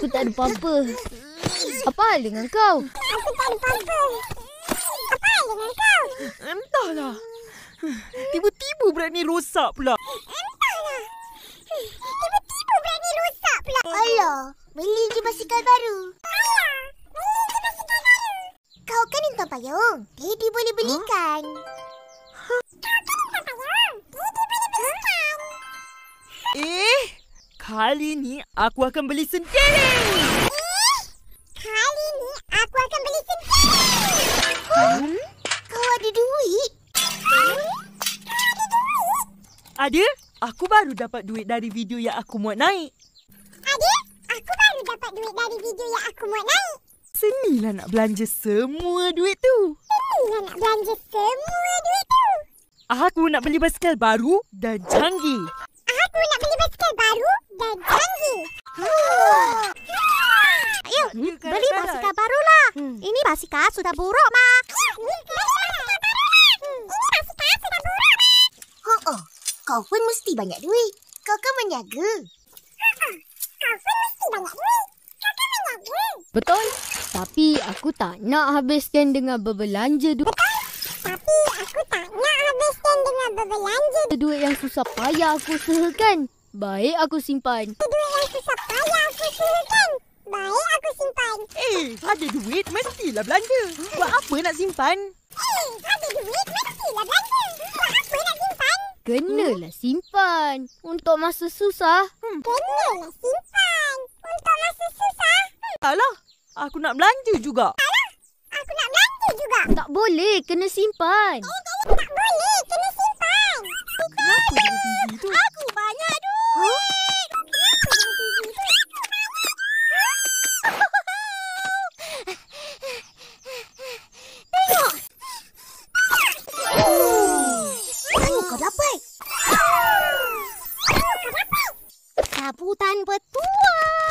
Aku tak ada apa-apa. Apa hal dengan kau? Aku tak ada apa-apa. Apa hal dengan kau? Entahlah. Tiba-tiba berat ni rosak pula. Entahlah. Tiba-tiba berat ni rosak pula. Alah, beli je basikal baru. Alah, beli je basikal baru. Kau kan entah payung. Daddy boleh belikan. Huh? Kali ni aku akan beli sendiri. Kali ni aku akan beli sendiri. Aku? Hmm? Kau ada duit? Hmm? ada Aku baru dapat duit dari video yang aku muat naik. Ada. Aku baru dapat duit dari video yang aku muat naik. Senilah nak belanja semua duit tu. Senilah nak belanja semua duit tu. Aku nak beli basikal baru dan canggih. Aku nak beli basikal baru Ha. Ayo, beli basikal barulah. Hmm. Ini basikal sudah buruk, Ma. Hmm. Hmm, Kau pun mesti banyak duit. Kau kan menyaga. Kan Betul. Tapi aku tak nak habiskan dengan berbelanja duit. Betul. Tapi aku tak nak habiskan dengan berbelanja duit yang susah payah aku usahakan. Baik aku simpan. Baik aku simpan. Eh, ada duit mestilah belanja. Buat apa nak simpan? Eh, ada duit mestilah belanja. Buat apa nak simpan? Kenalah simpan. Untuk masa susah. Hmm. Kenalah simpan. Untuk masa susah. Hmm. Alah, aku nak belanja juga. Alah, aku nak belanja juga. Tak boleh, kena simpan. Eh, tak boleh, kena simpan. Kenapa kena simpan? rambutan bertuah.